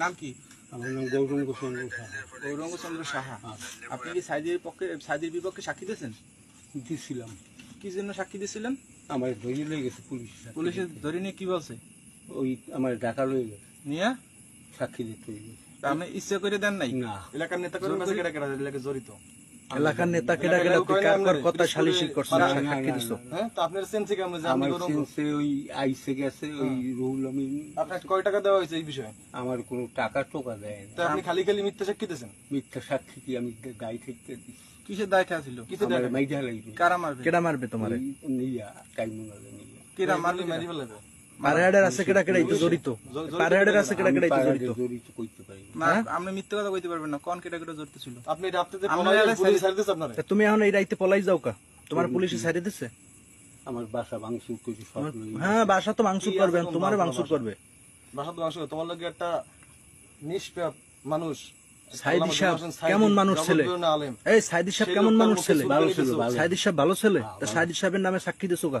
নাম কি গৌরঙ্গ চন্দ্র গৌরঙ্গ চন্দ্র সাহা হ্যাঁ। আপনি কি পক্ষে বিপক্ষে সাক্ষী দিয়েছেন কি জন্য সাক্ষী দিয়েছিলেন আমার ধরে লয়ে গেছে পুলিশ পুলিশে ধরে নিয়ে কি বলছে ওই আমার ডাকা লয়ে গেছে নিয়ে সাক্ষী দিতে আমি ইচ্ছা করে দেন নাই না এলাকার নেতা জড়িত এলাকার নেতা কেডা কেডা কার কথা সালিশি করছেন দিছো হ্যাঁ, আপনার সেন্সে কেমন সেন্সে ওই আইসে গেছে ওই হ্যাঁ। রুহুল কয় টাকা দেওয়া হয়েছে এই বিষয়ে আমার কোনো টাকা টোকা দেয় না আপনি খালি খালি মিথ্যা সাক্ষী দেন মিথ্যা সাক্ষী কি আমি থেকে কিসের দায়টা ছিল কিসের মাইজা লাগবে কারা মারবে কেডা মারবে তোমারে নিয়া নিয়া কেডা মারলে মারি ফেলবে জড়িত জড়িত না আপনি মিথ্যা কথা কইতে পারবেন না কোন জড়িত ছিল আপনি পুলিশ ছাড়ি তুমি এখন এই রাইতে পলাই যাও কা তোমার পুলিশে ছাড়ি দিছে আমার বাসা সব হ্যাঁ বাসা তো ভাঙচুর করবে তোমারে ভাঙচুর করবে বাসা তো তোমার লাগি একটা নিষ্পাপ মানুষ সাইদি সাহেব কেমন মানুষ ছেলে এই সাইদি সাহেব কেমন মানুষ ছেলে সাইদি সাহেব ভালো ছেলে তা সাইদি সাহেবের নামে সাক্ষী দিছো কা